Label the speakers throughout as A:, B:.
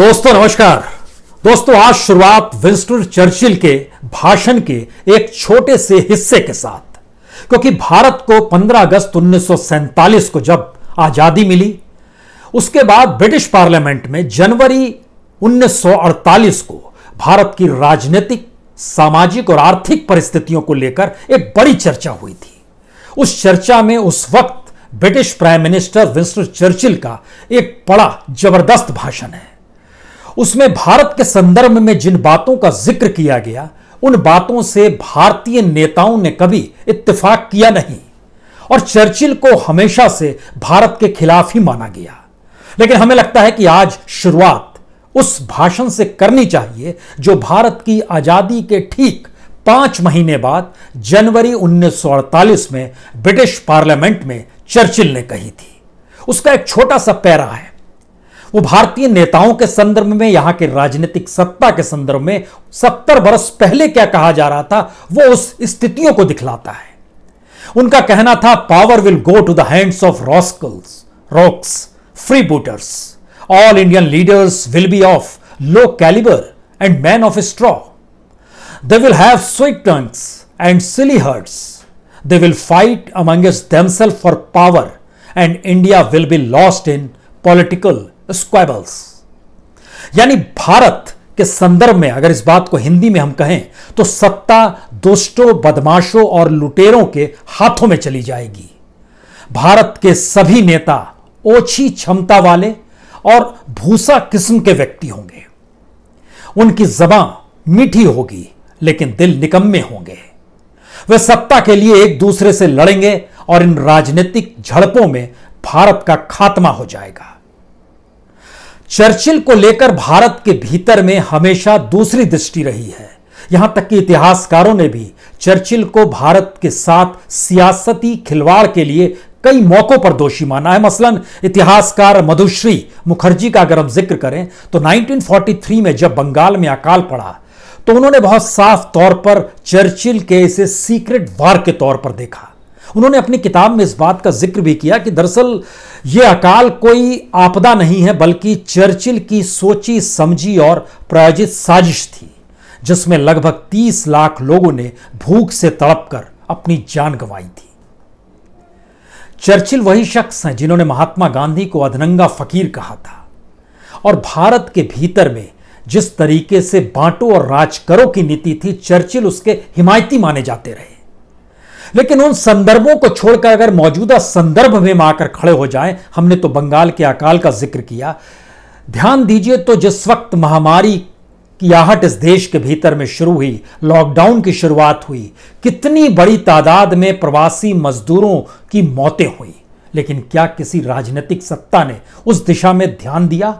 A: दोस्तों नमस्कार दोस्तों आज शुरुआत विंस्टन चर्चिल के भाषण के एक छोटे से हिस्से के साथ क्योंकि भारत को 15 अगस्त उन्नीस को जब आजादी मिली उसके बाद ब्रिटिश पार्लियामेंट में जनवरी 1948 को भारत की राजनीतिक सामाजिक और आर्थिक परिस्थितियों को लेकर एक बड़ी चर्चा हुई थी उस चर्चा में उस वक्त British prime minister Winston Churchill का एक बड़ा जबरदस्त भाषण है उसमें भारत के संदर्भ में जिन बातों का जिक्र किया गया उन बातों से भारतीय नेताओं ने कभी इत्तेफाक किया नहीं और चर्चिल को हमेशा से भारत के खिलाफ ही माना गया लेकिन हमें लगता है कि आज शुरुआत उस भाषण से करनी चाहिए जो भारत की आजादी के ठीक पांच महीने बाद जनवरी 1948 में ब्रिटिश पार्लियामेंट में चर्चिल ने कही थी उसका एक छोटा सा पैरा है वो भारतीय नेताओं के संदर्भ में यहां के राजनीतिक सत्ता के संदर्भ में सत्तर बरस पहले क्या कहा जा रहा था वो उस स्थितियों को दिखलाता है उनका कहना था power will go to the hands of rascals rogues freebooters all Indian leaders will be of low calibre and man of straw they will have sweet tongues and silly hearts they will fight among themselves for power and India will be lost in political squabbles यानी भारत के संदर्भ में अगर इस बात को हिंदी में हम कहें तो सत्ता दुष्टों बदमाशों और लुटेरों के हाथों में चली जाएगी भारत के सभी नेता ओछी क्षमता वाले और भूसा किस्म के व्यक्ति होंगे उनकी जबां मीठी होगी लेकिन दिल निकम्मे होंगे वे सत्ता के लिए एक दूसरे से लड़ेंगे और इन राजनीतिक झड़पों में भारत का खात्मा हो जाएगा चर्चिल को लेकर भारत के भीतर में हमेशा दूसरी दृष्टि रही है यहां तक कि इतिहासकारों ने भी चर्चिल को भारत के साथ सियासती खिलवाड़ के लिए कई मौकों पर दोषी माना है मसलन इतिहासकार मधुश्री मुखर्जी का अगर हम जिक्र करें तो 1943 में जब बंगाल में अकाल पड़ा तो उन्होंने बहुत साफ तौर पर चर्चिल के इसे सीक्रेट वार के तौर पर देखा उन्होंने अपनी किताब में इस बात का जिक्र भी किया कि दरअसल ये अकाल कोई आपदा नहीं है बल्कि चर्चिल की सोची समझी और प्रायोजित साजिश थी जिसमें लगभग 30 लाख लोगों ने भूख से तड़प कर अपनी जान गंवाई थी चर्चिल वही शख्स हैं जिन्होंने महात्मा गांधी को अधनंगा फकीर कहा था और भारत के भीतर में जिस तरीके से बांटो और राज करो की नीति थी चर्चिल उसके हिमायती माने जाते रहे लेकिन उन संदर्भों को छोड़कर अगर मौजूदा संदर्भ में आकर खड़े हो जाएं हमने तो बंगाल के अकाल का जिक्र किया ध्यान दीजिए तो जिस वक्त महामारी की आहट इस देश के भीतर में शुरू हुई लॉकडाउन की शुरुआत हुई कितनी बड़ी तादाद में प्रवासी मजदूरों की मौतें हुई लेकिन क्या किसी राजनीतिक सत्ता ने उस दिशा में ध्यान दिया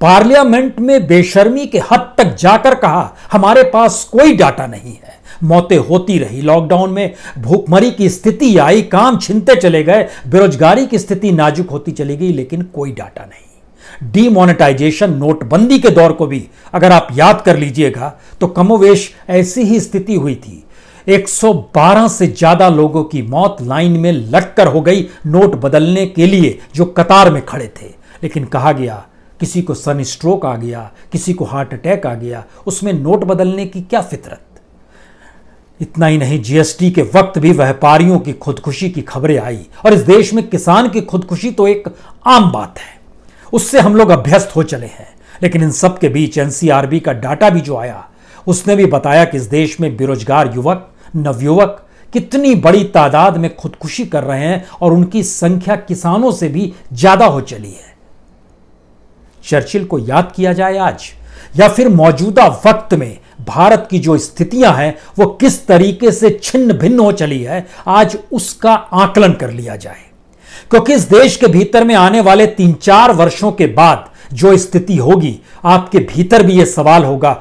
A: पार्लियामेंट में बेशर्मी के हद तक जाकर कहा हमारे पास कोई डाटा नहीं है मौतें होती रही लॉकडाउन में भूखमरी की स्थिति आई काम छिनते चले गए बेरोजगारी की स्थिति नाजुक होती चली गई लेकिन कोई डाटा नहीं डीमोनेटाइजेशन नोटबंदी के दौर को भी अगर आप याद कर लीजिएगा तो कमोवेश ऐसी ही स्थिति हुई थी 112 से ज्यादा लोगों की मौत लाइन में लटकर हो गई नोट बदलने के लिए जो कतार में खड़े थे लेकिन कहा गया किसी को सन स्ट्रोक आ गया किसी को हार्ट अटैक आ गया उसमें नोट बदलने की क्या फितरत इतना ही नहीं जीएसटी के वक्त भी व्यापारियों की खुदकुशी की खबरें आई और इस देश में किसान की खुदकुशी तो एक आम बात है उससे हम लोग अभ्यस्त हो चले हैं लेकिन इन सब के बीच एनसीआरबी का डाटा भी जो आया उसने भी बताया कि इस देश में बेरोजगार युवक नवयुवक कितनी बड़ी तादाद में खुदकुशी कर रहे हैं और उनकी संख्या किसानों से भी ज्यादा हो चली है चर्चिल को याद किया जाए आज या फिर मौजूदा वक्त में भारत की जो स्थितियां हैं वो किस तरीके से छिन्न भिन्न हो चली है आज उसका आकलन कर लिया जाए क्योंकि इस देश के भीतर में आने वाले तीन चार वर्षों के बाद जो स्थिति होगी आपके भीतर भी यह सवाल होगा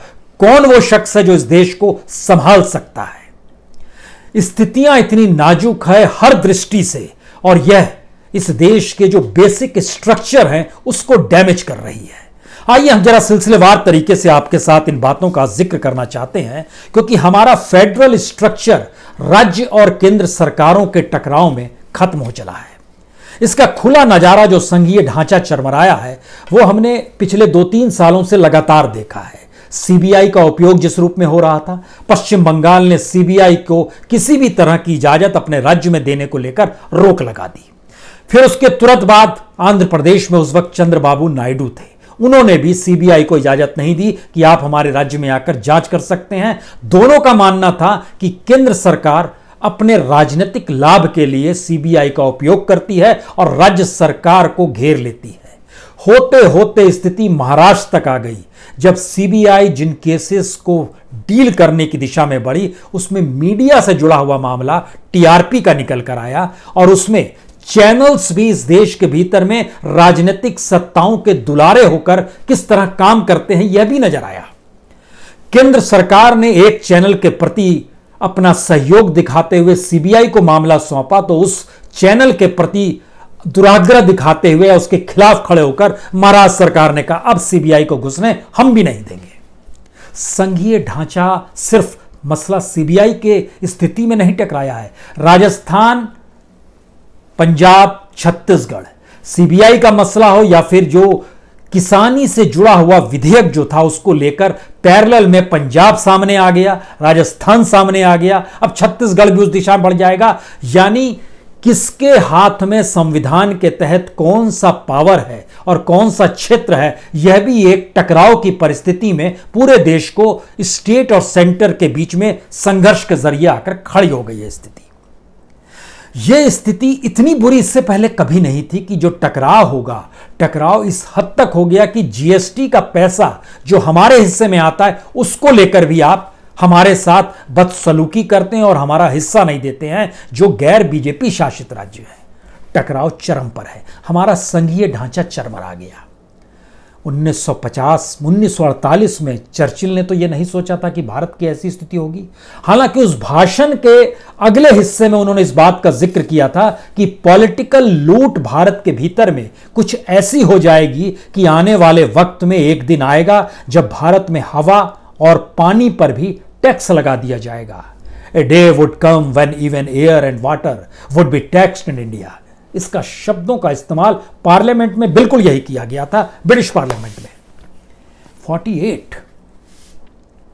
A: कौन वो शख्स है जो इस देश को संभाल सकता है स्थितियां इतनी नाजुक है हर दृष्टि से और यह इस देश के जो बेसिक स्ट्रक्चर है उसको डैमेज कर रही है आइए हम जरा सिलसिलेवार तरीके से आपके साथ इन बातों का जिक्र करना चाहते हैं क्योंकि हमारा फेडरल स्ट्रक्चर राज्य और केंद्र सरकारों के टकराव में खत्म हो चला है इसका खुला नजारा जो संघीय ढांचा चरमराया है वो हमने पिछले दो तीन सालों से लगातार देखा है सीबीआई का उपयोग जिस रूप में हो रहा था पश्चिम बंगाल ने सीबीआई को किसी भी तरह की इजाजत अपने राज्य में देने को लेकर रोक लगा दी फिर उसके तुरंत बाद आंध्र प्रदेश में उस वक्त चंद्रबाबू नायडू थे उन्होंने भी सीबीआई को इजाजत नहीं दी कि आप हमारे राज्य में आकर जांच कर सकते हैं दोनों का मानना था कि केंद्र सरकार अपने राजनीतिक लाभ के लिए सीबीआई का उपयोग करती है और राज्य सरकार को घेर लेती है होते होते स्थिति महाराष्ट्र तक आ गई जब सीबीआई जिन केसेस को डील करने की दिशा में बढ़ी उसमें मीडिया से जुड़ा हुआ मामला टीआरपी का निकल कर आया और उसमें चैनल्स भी इस देश के भीतर में राजनीतिक सत्ताओं के दुलारे होकर किस तरह काम करते हैं यह भी नजर आया केंद्र सरकार ने एक चैनल के प्रति अपना सहयोग दिखाते हुए सीबीआई को मामला सौंपा तो उस चैनल के प्रति दुराग्रह दिखाते हुए उसके खिलाफ खड़े होकर महाराष्ट्र सरकार ने कहा अब सीबीआई को घुसने हम भी नहीं देंगे संघीय ढांचा सिर्फ मसला सीबीआई के स्थिति में नहीं टकराया है राजस्थान पंजाब छत्तीसगढ़ सीबीआई का मसला हो या फिर जो किसानी से जुड़ा हुआ विधेयक जो था उसको लेकर पैरेलल में पंजाब सामने आ गया राजस्थान सामने आ गया अब छत्तीसगढ़ भी उस दिशा में बढ़ जाएगा यानी किसके हाथ में संविधान के तहत कौन सा पावर है और कौन सा क्षेत्र है यह भी एक टकराव की परिस्थिति में पूरे देश को स्टेट और सेंटर के बीच में संघर्ष के जरिए आकर खड़ी हो गई है स्थिति यह स्थिति इतनी बुरी इससे पहले कभी नहीं थी कि जो टकराव होगा टकराव इस हद तक हो गया कि जीएसटी का पैसा जो हमारे हिस्से में आता है उसको लेकर भी आप हमारे साथ बदसलूकी करते हैं और हमारा हिस्सा नहीं देते हैं जो गैर बीजेपी शासित राज्य है टकराव चरम पर है हमारा संघीय ढांचा चरमरा गया 1950 1948 में चर्चिल ने तो यह नहीं सोचा था कि भारत की ऐसी स्थिति होगी हालांकि उस भाषण के अगले हिस्से में उन्होंने इस बात का जिक्र किया था कि पॉलिटिकल लूट भारत के भीतर में कुछ ऐसी हो जाएगी कि आने वाले वक्त में एक दिन आएगा जब भारत में हवा और पानी पर भी टैक्स लगा दिया जाएगा a day would come when even air and water would be taxed in India इसका शब्दों का इस्तेमाल पार्लियामेंट में बिल्कुल यही किया गया था ब्रिटिश पार्लियामेंट में 48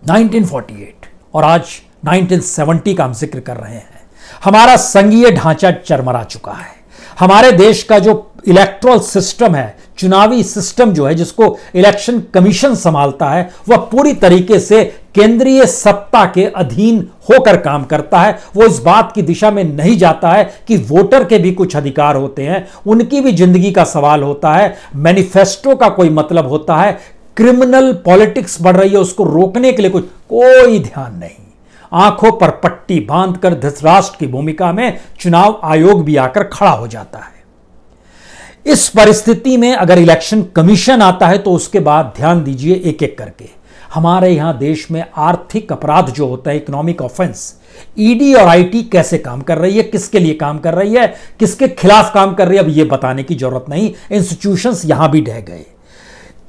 A: 1948 और आज 1970 का हम जिक्र कर रहे हैं हमारा संघीय ढांचा चरमरा चुका है हमारे देश का जो इलेक्ट्रल सिस्टम है चुनावी सिस्टम जो है जिसको इलेक्शन कमीशन संभालता है वह पूरी तरीके से केंद्रीय सत्ता के अधीन होकर काम करता है वो इस बात की दिशा में नहीं जाता है कि वोटर के भी कुछ अधिकार होते हैं उनकी भी जिंदगी का सवाल होता है मैनिफेस्टो का कोई मतलब होता है क्रिमिनल पॉलिटिक्स बढ़ रही है उसको रोकने के लिए कुछ कोई ध्यान नहीं आंखों पर पट्टी बांधकर धृतराष्ट्र की भूमिका में चुनाव आयोग भी आकर खड़ा हो जाता है इस परिस्थिति में अगर इलेक्शन कमीशन आता है तो उसके बाद ध्यान दीजिए एक एक करके हमारे यहाँ देश में आर्थिक अपराध जो होता है इकोनॉमिक ऑफेंस ईडी और आईटी कैसे काम कर रही है किसके लिए काम कर रही है किसके खिलाफ काम कर रही है अब ये बताने की जरूरत नहीं इंस्टीट्यूशंस यहां भी ढह गए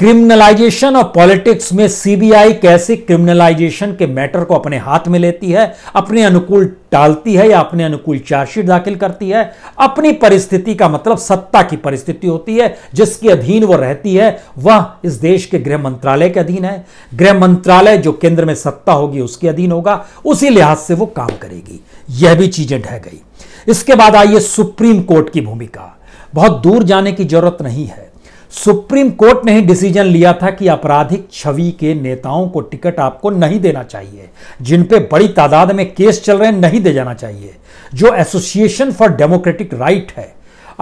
A: क्रिमिनलाइजेशन और पॉलिटिक्स में सीबीआई कैसे क्रिमिनलाइजेशन के मैटर को अपने हाथ में लेती है अपने अनुकूल टालती है या अपने अनुकूल चार्जशीट दाखिल करती है अपनी परिस्थिति का मतलब सत्ता की परिस्थिति होती है जिसके अधीन वो रहती है वह इस देश के गृह मंत्रालय के अधीन है गृह मंत्रालय जो केंद्र में सत्ता होगी उसके अधीन होगा उसी लिहाज से वो काम करेगी यह भी चीजें ढह गई इसके बाद आइए सुप्रीम कोर्ट की भूमिका बहुत दूर जाने की जरूरत नहीं है सुप्रीम कोर्ट ने ही डिसीजन लिया था कि आपराधिक छवि के नेताओं को टिकट आपको नहीं देना चाहिए जिन पे बड़ी तादाद में केस चल रहे हैं नहीं दे जाना चाहिए जो एसोसिएशन फॉर डेमोक्रेटिक राइट है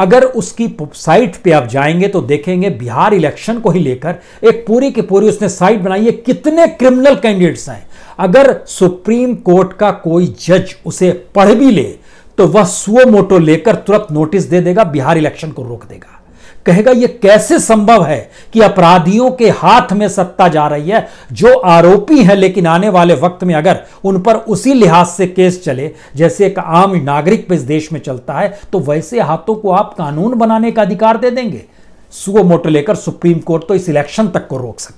A: अगर उसकी साइट पे आप जाएंगे तो देखेंगे बिहार इलेक्शन को ही लेकर एक पूरी की पूरी उसने साइट बनाई है कितने क्रिमिनल कैंडिडेट्स हैं अगर सुप्रीम कोर्ट का कोई जज उसे पढ़ भी ले तो वह सुओ मोटो लेकर तुरंत नोटिस दे देगा बिहार इलेक्शन को रोक देगा कहेगा यह कैसे संभव है कि अपराधियों के हाथ में सत्ता जा रही है जो आरोपी है लेकिन आने वाले वक्त में अगर उन पर उसी लिहाज से केस चले जैसे एक आम नागरिक पर इस देश में चलता है तो वैसे हाथों को आप कानून बनाने का अधिकार दे देंगे सुबह मोटर लेकर सुप्रीम कोर्ट तो इस इलेक्शन तक को रोक सकते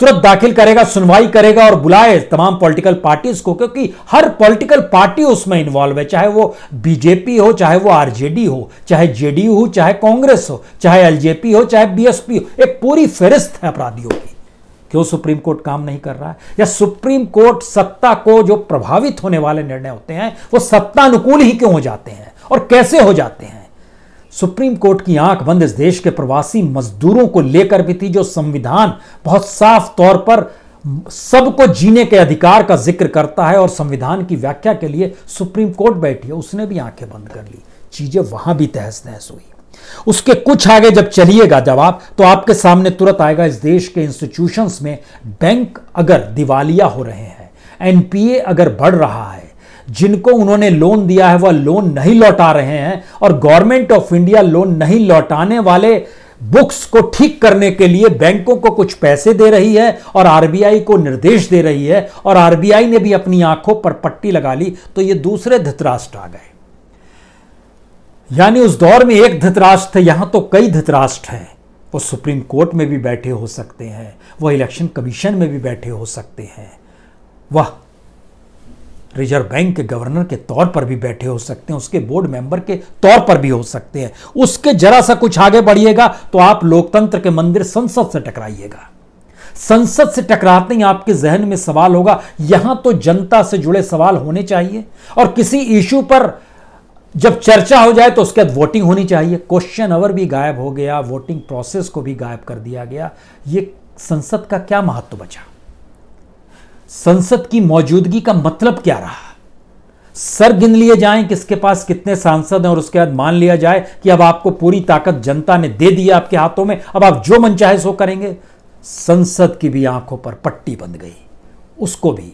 A: तुरंत दाखिल करेगा सुनवाई करेगा और बुलाए तमाम पॉलिटिकल पार्टीज को क्योंकि हर पॉलिटिकल पार्टी उसमें इन्वॉल्व है चाहे वो बीजेपी हो चाहे वो आरजेडी हो चाहे जेडीयू हो चाहे कांग्रेस हो चाहे एलजेपी हो चाहे बीएसपी हो एक पूरी फेरिस्त है अपराधियों की क्यों सुप्रीम कोर्ट काम नहीं कर रहा है या सुप्रीम कोर्ट सत्ता को जो प्रभावित होने वाले निर्णय होते हैं वो सत्तानुकूल ही क्यों हो जाते हैं और कैसे हो जाते हैं सुप्रीम कोर्ट की आंख बंद इस देश के प्रवासी मजदूरों को लेकर भी थी जो संविधान बहुत साफ तौर पर सबको जीने के अधिकार का जिक्र करता है और संविधान की व्याख्या के लिए सुप्रीम कोर्ट बैठी है उसने भी आंखें बंद कर ली चीजें वहां भी तहस नहस हुई उसके कुछ आगे जब चलिएगा जवाब तो आपके सामने तुरंत आएगा इस देश के इंस्टीट्यूशंस में बैंक अगर दिवालिया हो रहे हैं एनपीए अगर बढ़ रहा है जिनको उन्होंने लोन दिया है वह लोन नहीं लौटा रहे हैं और गवर्नमेंट ऑफ इंडिया लोन नहीं लौटाने वाले बुक्स को ठीक करने के लिए बैंकों को कुछ पैसे दे रही है और आरबीआई को निर्देश दे रही है और आरबीआई ने भी अपनी आंखों पर पट्टी लगा ली तो ये दूसरे धृतराष्ट्र आ गए यानी उस दौर में एक धृतराष्ट्र थे यहां तो कई धृतराष्ट्र हैं वो सुप्रीम कोर्ट में भी बैठे हो सकते हैं वह इलेक्शन कमीशन में भी बैठे हो सकते हैं वह रिजर्व बैंक के गवर्नर के तौर पर भी बैठे हो सकते हैं उसके बोर्ड मेंबर के तौर पर भी हो सकते हैं उसके जरा सा कुछ आगे बढ़िएगा तो आप लोकतंत्र के मंदिर संसद से टकराइएगा संसद से टकराते ही आपके जहन में सवाल होगा यहां तो जनता से जुड़े सवाल होने चाहिए और किसी इशू पर जब चर्चा हो जाए तो उसके बाद वोटिंग होनी चाहिए क्वेश्चन अवर भी गायब हो गया वोटिंग प्रोसेस को भी गायब कर दिया गया ये संसद का क्या महत्व बचा संसद की मौजूदगी का मतलब क्या रहा सर गिन लिए जाए किसके पास कितने सांसद हैं और उसके बाद मान लिया जाए कि अब आपको पूरी ताकत जनता ने दे दी आपके हाथों में अब आप जो मन चाहे सो करेंगे संसद की भी आंखों पर पट्टी बंध गई उसको भी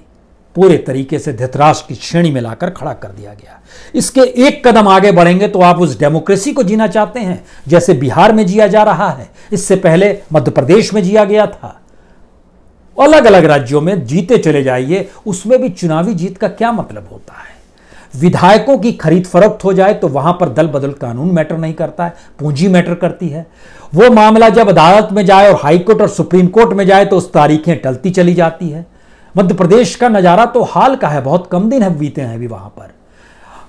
A: पूरे तरीके से धृतराष्ट्र की श्रेणी में लाकर खड़ा कर दिया गया इसके एक कदम आगे बढ़ेंगे तो आप उस डेमोक्रेसी को जीना चाहते हैं जैसे बिहार में जिया जा रहा है इससे पहले मध्य प्रदेश में जिया गया था अलग अलग राज्यों में जीते चले जाइए उसमें भी चुनावी जीत का क्या मतलब होता है विधायकों की खरीद फरोख्त हो जाए तो वहां पर दल बदल कानून मैटर नहीं करता है पूंजी मैटर करती है वो मामला जब अदालत में जाए और हाईकोर्ट और सुप्रीम कोर्ट में जाए तो उस तारीखें टलती चली जाती है मध्य प्रदेश का नज़ारा तो हाल का है बहुत कम दिन है बीते हैं अभी वहां पर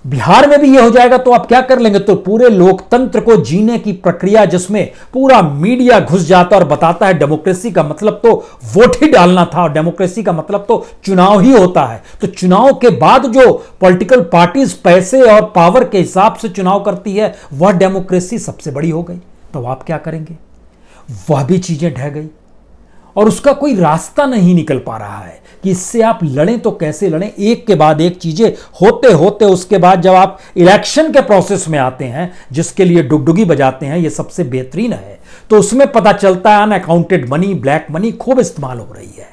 A: बिहार में भी ये हो जाएगा तो आप क्या कर लेंगे तो पूरे लोकतंत्र को जीने की प्रक्रिया जिसमें पूरा मीडिया घुस जाता और बताता है डेमोक्रेसी का मतलब तो वोट ही डालना था और डेमोक्रेसी का मतलब तो चुनाव ही होता है तो चुनाव के बाद जो पॉलिटिकल पार्टीज पैसे और पावर के हिसाब से चुनाव करती है वह डेमोक्रेसी सबसे बड़ी हो गई तो आप क्या करेंगे वह भी चीजें ढह गई और उसका कोई रास्ता नहीं निकल पा रहा है कि इससे आप लड़ें तो कैसे लड़ें एक के बाद एक चीज़ें होते होते उसके बाद जब आप इलेक्शन के प्रोसेस में आते हैं जिसके लिए डुगडुगी बजाते हैं ये सबसे बेहतरीन है तो उसमें पता चलता है अनअकाउंटेड मनी ब्लैक मनी खूब इस्तेमाल हो रही है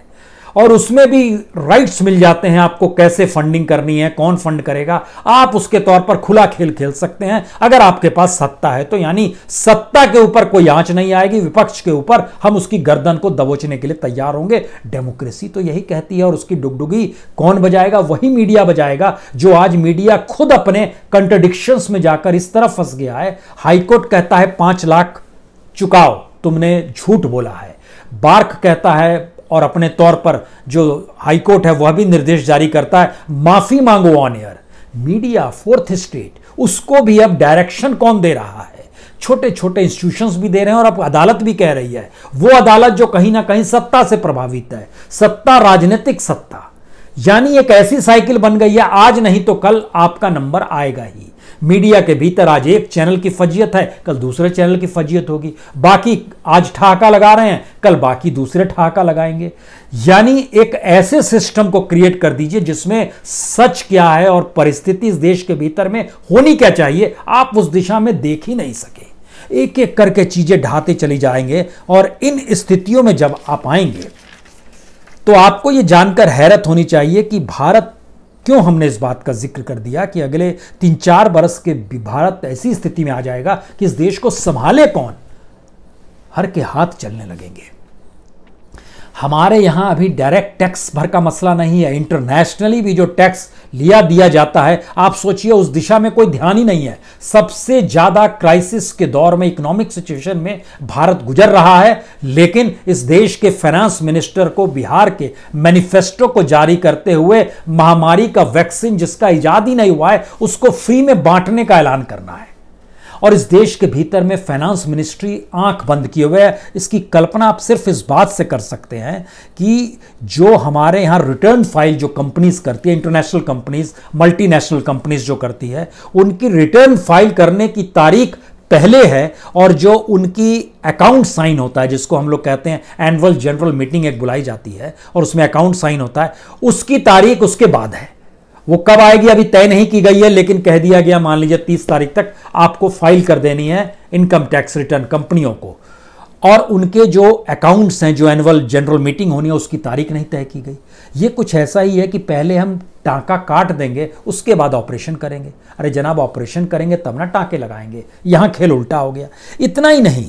A: और उसमें भी राइट्स मिल जाते हैं आपको कैसे फंडिंग करनी है कौन फंड करेगा आप उसके तौर पर खुला खेल खेल सकते हैं अगर आपके पास सत्ता है तो यानी सत्ता के ऊपर कोई आंच नहीं आएगी विपक्ष के ऊपर हम उसकी गर्दन को दबोचने के लिए तैयार होंगे डेमोक्रेसी तो यही कहती है और उसकी डुगडुगी कौन बजाएगा वही मीडिया बजाएगा जो आज मीडिया खुद अपने कंट्रडिक्शंस में जाकर इस तरफ फंस गया है हाईकोर्ट कहता है पांच लाख चुकाओ तुमने झूठ बोला है बार्क कहता है और अपने तौर पर जो हाईकोर्ट है वह भी निर्देश जारी करता है माफी मांगो on air media fourth state उसको भी अब डायरेक्शन कौन दे रहा है छोटे छोटे इंस्टीट्यूशंस भी दे रहे हैं और अब अदालत भी कह रही है वो अदालत जो कहीं ना कहीं सत्ता से प्रभावित है सत्ता राजनीतिक सत्ता यानी एक ऐसी साइकिल बन गई है आज नहीं तो कल आपका नंबर आएगा ही मीडिया के भीतर आज एक चैनल की फजीयत है कल दूसरे चैनल की फजीयत होगी बाकी आज ठहाका लगा रहे हैं कल बाकी दूसरे ठहाका लगाएंगे यानी एक ऐसे सिस्टम को क्रिएट कर दीजिए जिसमें सच क्या है और परिस्थिति इस देश के भीतर में होनी क्या चाहिए आप उस दिशा में देख ही नहीं सके एक एक करके चीजें ढाते चली जाएंगे और इन स्थितियों में जब आप आएंगे तो आपको यह जानकर हैरत होनी चाहिए कि भारत क्यों हमने इस बात का जिक्र कर दिया कि अगले तीन चार बरस के भारत ऐसी स्थिति में आ जाएगा कि इस देश को संभाले कौन हर के हाथ चलने लगेंगे हमारे यहाँ अभी डायरेक्ट टैक्स भर का मसला नहीं है इंटरनेशनली भी जो टैक्स लिया दिया जाता है आप सोचिए उस दिशा में कोई ध्यान ही नहीं है सबसे ज़्यादा क्राइसिस के दौर में इकोनॉमिक सिचुएशन में भारत गुजर रहा है लेकिन इस देश के फाइनेंस मिनिस्टर को बिहार के मैनिफेस्टो को जारी करते हुए महामारी का वैक्सीन जिसका ईजाद ही नहीं हुआ है उसको फ्री में बांटने का ऐलान करना है और इस देश के भीतर में फाइनेंस मिनिस्ट्री आंख बंद किए हुए है इसकी कल्पना आप सिर्फ इस बात से कर सकते हैं कि जो हमारे यहाँ रिटर्न फाइल जो कंपनीज करती है इंटरनेशनल कंपनीज मल्टीनेशनल कंपनीज जो करती है उनकी रिटर्न फाइल करने की तारीख पहले है और जो उनकी अकाउंट साइन होता है जिसको हम लोग कहते हैं एनुअल जनरल मीटिंग एक बुलाई जाती है और उसमें अकाउंट साइन होता है उसकी तारीख उसके बाद है वो कब आएगी अभी तय नहीं की गई है लेकिन कह दिया गया मान लीजिए तीस तारीख तक आपको फाइल कर देनी है इनकम टैक्स रिटर्न कंपनियों को और उनके जो अकाउंट्स हैं जो एनुअल जनरल मीटिंग होनी है उसकी तारीख नहीं तय की गई ये कुछ ऐसा ही है कि पहले हम टाँका काट देंगे उसके बाद ऑपरेशन करेंगे अरे जनाब ऑपरेशन करेंगे तब ना टाँके लगाएंगे यहाँ खेल उल्टा हो गया इतना ही नहीं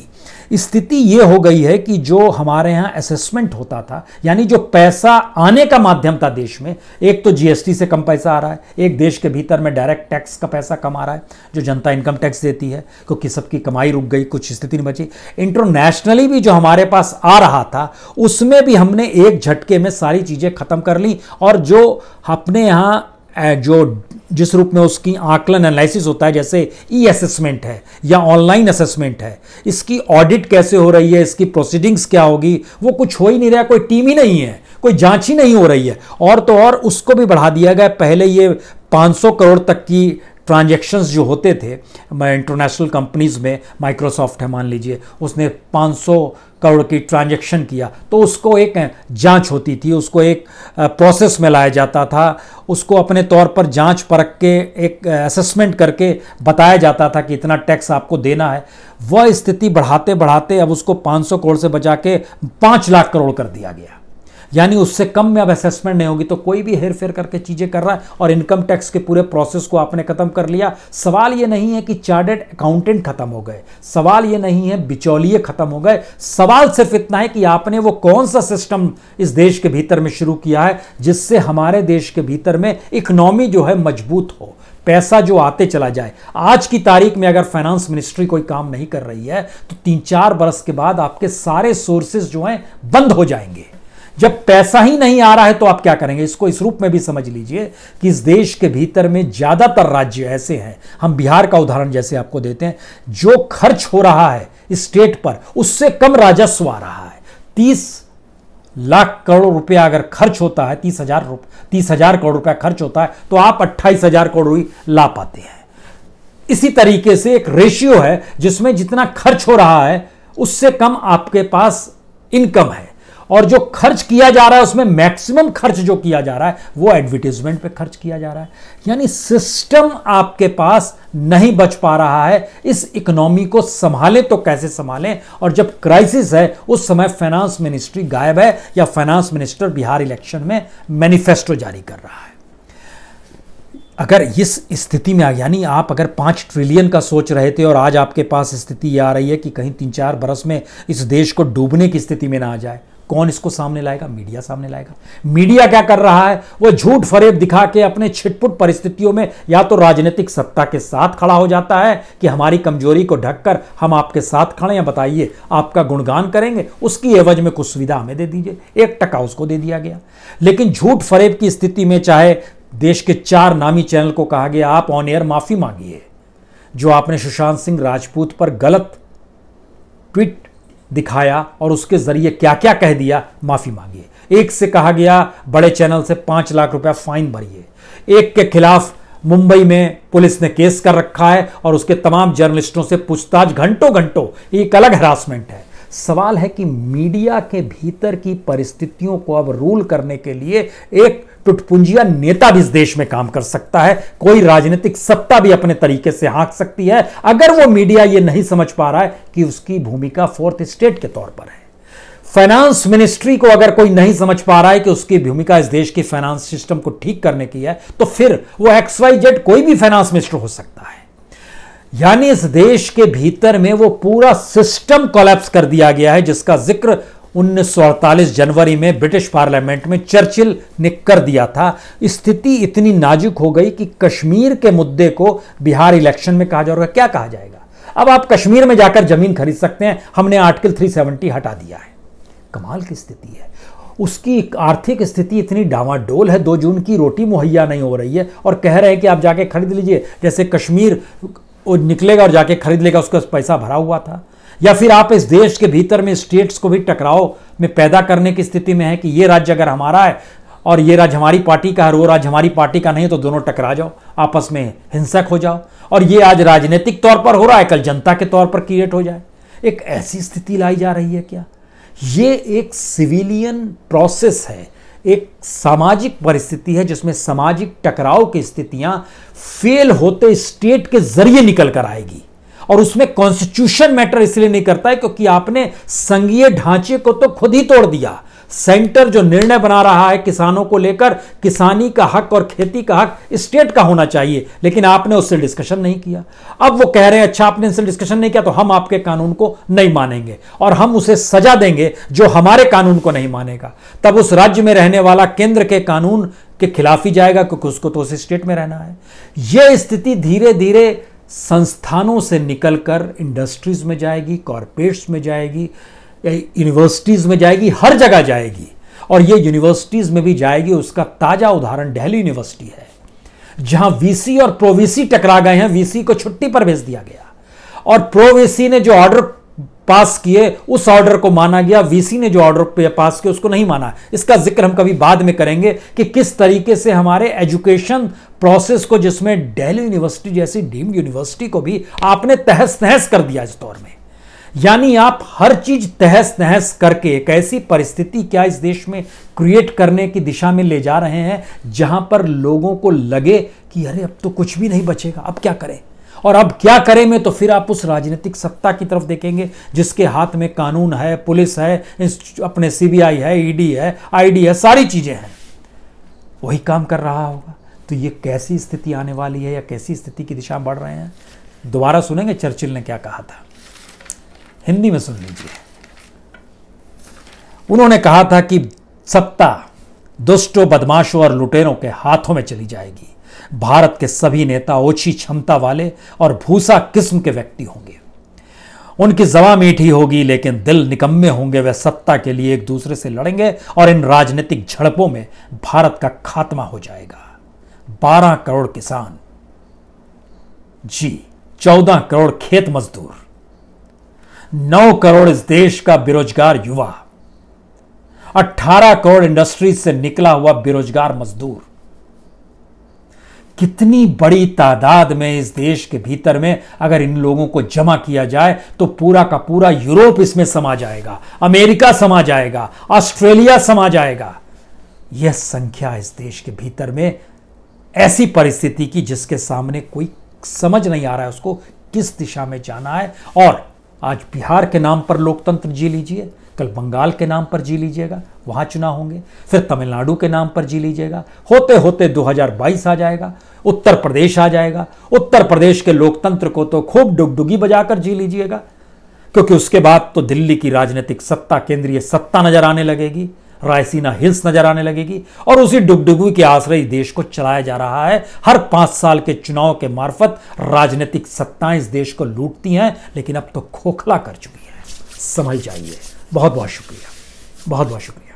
A: स्थिति ये हो गई है कि जो हमारे यहाँ असेसमेंट होता था यानी जो पैसा आने का माध्यम था देश में एक तो जीएसटी से कम पैसा आ रहा है एक देश के भीतर में डायरेक्ट टैक्स का पैसा कम आ रहा है जो जनता इनकम टैक्स देती है क्योंकि सबकी कमाई रुक गई कुछ स्थिति नहीं बची इंटरनेशनली भी जो हमारे पास आ रहा था उसमें भी हमने एक झटके में सारी चीज़ें खत्म कर ली और जो अपने यहाँ जो जिस रूप में उसकी आकलन एनालिसिस होता है जैसे ई असेसमेंट है या ऑनलाइन असेसमेंट है इसकी ऑडिट कैसे हो रही है इसकी प्रोसीडिंग्स क्या होगी वो कुछ हो ही नहीं रहा कोई टीम ही नहीं है कोई जांच ही नहीं हो रही है और तो और उसको भी बढ़ा दिया गया पहले ये 500 करोड़ तक की ट्रांजेक्शन्स जो होते थे इंटरनेशनल कंपनीज़ में माइक्रोसॉफ्ट है मान लीजिए उसने 500 करोड़ की ट्रांजेक्शन किया तो उसको एक जांच होती थी उसको एक प्रोसेस में लाया जाता था उसको अपने तौर पर जांच परख के एक असेसमेंट करके बताया जाता था कि इतना टैक्स आपको देना है वह स्थिति बढ़ाते बढ़ाते अब उसको 500 करोड़ से बचा के 5 लाख करोड़ कर दिया गया यानी उससे कम में अब असेसमेंट नहीं होगी तो कोई भी हेर फेर करके चीज़ें कर रहा है और इनकम टैक्स के पूरे प्रोसेस को आपने ख़त्म कर लिया सवाल ये नहीं है कि चार्टेड अकाउंटेंट ख़त्म हो गए सवाल ये नहीं है बिचौलिए ख़त्म हो गए सवाल सिर्फ इतना है कि आपने वो कौन सा सिस्टम इस देश के भीतर में शुरू किया है जिससे हमारे देश के भीतर में इकनॉमी जो है मजबूत हो पैसा जो आते चला जाए आज की तारीख में अगर फाइनेंस मिनिस्ट्री कोई काम नहीं कर रही है तो तीन चार बरस के बाद आपके सारे सोर्सेज जो हैं बंद हो जाएंगे जब पैसा ही नहीं आ रहा है तो आप क्या करेंगे इसको इस रूप में भी समझ लीजिए कि इस देश के भीतर में ज़्यादातर राज्य ऐसे हैं हम बिहार का उदाहरण जैसे आपको देते हैं जो खर्च हो रहा है स्टेट पर उससे कम राजस्व आ रहा है तीस लाख करोड़ रुपया अगर खर्च होता है तीस हजार तीस हजार करोड़ रुपया खर्च होता है तो आप अट्ठाईस हजार करोड़ ला पाते हैं इसी तरीके से एक रेशियो है जिसमें जितना खर्च हो रहा है उससे कम आपके पास इनकम है और जो खर्च किया जा रहा है उसमें मैक्सिमम खर्च जो किया जा रहा है वो एडवर्टीजमेंट पे खर्च किया जा रहा है यानी सिस्टम आपके पास नहीं बच पा रहा है इस इकोनॉमी को संभालें तो कैसे संभालें और जब क्राइसिस है उस समय फाइनेंस मिनिस्ट्री गायब है या फाइनेंस मिनिस्टर बिहार इलेक्शन में मैनिफेस्टो जारी कर रहा है अगर इस स्थिति में यानी आप अगर पाँच ट्रिलियन का सोच रहे थे और आज आपके पास स्थिति ये आ रही है कि कहीं तीन चार बरस में इस देश को डूबने की स्थिति में ना आ जाए कौन इसको सामने लाएगा मीडिया सामने लाएगा मीडिया क्या कर रहा है वो झूठ फरेब दिखा के अपने छिटपुट परिस्थितियों में या तो राजनीतिक सत्ता के साथ खड़ा हो जाता है कि हमारी कमजोरी को ढककर हम आपके साथ खड़े हैं बताइए आपका गुणगान करेंगे उसकी एवज में कुछ सुविधा हमें दे दीजिए एक टका उसको दे दिया गया लेकिन झूठ फरेब की स्थिति में चाहे देश के चार नामी चैनल को कहा गया आप ऑन एयर माफी मांगिए जो आपने सुशांत सिंह राजपूत पर गलत ट्वीट दिखाया और उसके ज़रिए क्या क्या कह दिया माफ़ी मांगिए एक से कहा गया बड़े चैनल से पाँच लाख रुपया फाइन भरिए एक के खिलाफ मुंबई में पुलिस ने केस कर रखा है और उसके तमाम जर्नलिस्टों से पूछताछ घंटों घंटों एक अलग हरासमेंट है सवाल है कि मीडिया के भीतर की परिस्थितियों को अब रूल करने के लिए एक टुटपुंजिया नेता भी इस देश में काम कर सकता है कोई राजनीतिक सत्ता भी अपने तरीके से हाँक सकती है अगर वो मीडिया ये नहीं समझ पा रहा है कि उसकी भूमिका फोर्थ स्टेट के तौर पर है फाइनेंस मिनिस्ट्री को अगर कोई नहीं समझ पा रहा है कि उसकी भूमिका इस देश की फाइनेंस सिस्टम को ठीक करने की है तो फिर वो एक्स वाई जेड कोई भी फाइनेंस मिनिस्टर हो सकता है यानी इस देश के भीतर में वो पूरा सिस्टम कोलैप्स कर दिया गया है जिसका जिक्र 1948 जनवरी में ब्रिटिश पार्लियामेंट में चर्चिल ने कर दिया था स्थिति इतनी नाजुक हो गई कि कश्मीर के मुद्दे को बिहार इलेक्शन में कहा जाएगा क्या कहा जाएगा अब आप कश्मीर में जाकर जमीन खरीद सकते हैं हमने आर्टिकल 370 हटा दिया है कमाल की स्थिति है उसकी आर्थिक स्थिति इतनी डावाडोल है दो जून की रोटी मुहैया नहीं हो रही है और कह रहे हैं कि आप जाके खरीद लीजिए जैसे कश्मीर वो निकलेगा और जाके खरीद लेगा उसका पैसा भरा हुआ था या फिर आप इस देश के भीतर में स्टेट्स को भी टकराव में पैदा करने की स्थिति में है कि ये राज्य अगर हमारा है और ये राज्य हमारी पार्टी का है वो राज्य हमारी पार्टी का नहीं तो दोनों टकरा जाओ आपस में हिंसक हो जाओ और ये आज राजनीतिक तौर पर हो रहा है कल जनता के तौर पर क्रिएट हो जाए एक ऐसी स्थिति लाई जा रही है क्या ये एक सिविलियन प्रोसेस है एक सामाजिक परिस्थिति है जिसमें सामाजिक टकराव की स्थितियां फेल होते स्टेट के जरिए निकल कर आएगी और उसमें कॉन्स्टिट्यूशन मैटर इसलिए नहीं करता है क्योंकि आपने संघीय ढांचे को तो खुद ही तोड़ दिया सेंटर जो निर्णय बना रहा है किसानों को लेकर किसानी का हक और खेती का हक स्टेट का होना चाहिए लेकिन आपने उससे डिस्कशन नहीं किया अब वो कह रहे हैं अच्छा आपने इनसे डिस्कशन नहीं किया तो हम आपके कानून को नहीं मानेंगे और हम उसे सजा देंगे जो हमारे कानून को नहीं मानेगा तब उस राज्य में रहने वाला केंद्र के कानून के खिलाफ ही जाएगा क्योंकि उसको तो उस स्टेट में रहना है यह स्थिति धीरे धीरे संस्थानों से निकलकर इंडस्ट्रीज़ में जाएगी कॉरपोरेट्स में जाएगी यूनिवर्सिटीज़ में जाएगी हर जगह जाएगी और ये यूनिवर्सिटीज़ में भी जाएगी उसका ताज़ा उदाहरण दिल्ली यूनिवर्सिटी है जहां वीसी और प्रोवीसी टकरा गए हैं वीसी को छुट्टी पर भेज दिया गया और प्रोवीसी ने जो ऑर्डर पास किए उस ऑर्डर को माना गया वीसी ने जो ऑर्डर पास किया उसको नहीं माना इसका जिक्र हम कभी बाद में करेंगे कि किस तरीके से हमारे एजुकेशन प्रोसेस को जिसमें डेली यूनिवर्सिटी जैसी डीम्ड यूनिवर्सिटी को भी आपने तहस नहस कर दिया इस दौर में यानी आप हर चीज तहस नहस करके एक ऐसी परिस्थिति क्या इस देश में क्रिएट करने की दिशा में ले जा रहे हैं जहां पर लोगों को लगे कि अरे अब तो कुछ भी नहीं बचेगा अब क्या करें और अब क्या करें मैं तो फिर आप उस राजनीतिक सत्ता की तरफ देखेंगे जिसके हाथ में कानून है पुलिस है अपने सीबीआई है ईडी e है आईडी है सारी चीजें हैं वही काम कर रहा होगा तो ये कैसी स्थिति आने वाली है या कैसी स्थिति की दिशा बढ़ रहे हैं दोबारा सुनेंगे चर्चिल ने क्या कहा था हिंदी में सुन लीजिए उन्होंने कहा था कि सत्ता दुष्टों बदमाशों और लुटेरों के हाथों में चली जाएगी भारत के सभी नेता ओछी क्षमता वाले और भूसा किस्म के व्यक्ति होंगे उनकी जवा मीठी होगी लेकिन दिल निकम्मे होंगे वे सत्ता के लिए एक दूसरे से लड़ेंगे और इन राजनीतिक झड़पों में भारत का खात्मा हो जाएगा 12 करोड़ किसान जी 14 करोड़ खेत मजदूर 9 करोड़ इस देश का बेरोजगार युवा 18 करोड़ इंडस्ट्रीज से निकला हुआ बेरोजगार मजदूर कितनी बड़ी तादाद में इस देश के भीतर में अगर इन लोगों को जमा किया जाए तो पूरा का पूरा यूरोप इसमें समा जाएगा अमेरिका समा जाएगा ऑस्ट्रेलिया समा जाएगा यह संख्या इस देश के भीतर में ऐसी परिस्थिति की जिसके सामने कोई समझ नहीं आ रहा है उसको किस दिशा में जाना है और आज बिहार के नाम पर लोकतंत्र जी लीजिए कल बंगाल के नाम पर जी लीजिएगा वहां चुनाव होंगे फिर तमिलनाडु के नाम पर जी लीजिएगा होते होते 2022 आ जाएगा उत्तर प्रदेश आ जाएगा उत्तर प्रदेश के लोकतंत्र को तो खूब डुगडुगी बजाकर जी लीजिएगा क्योंकि उसके बाद तो दिल्ली की राजनीतिक सत्ता केंद्रीय सत्ता नजर आने लगेगी रायसीना हिल्स नजर आने लगेगी और उसी डुगडुगी के आश्रय देश को चलाया जा रहा है हर पांच साल के चुनाव के मार्फत राजनीतिक सत्ताएं इस देश को लूटती हैं लेकिन अब तो खोखला कर चुकी है समझ जाइए बहुत बहुत शुक्रिया बहुत बहुत शुक्रिया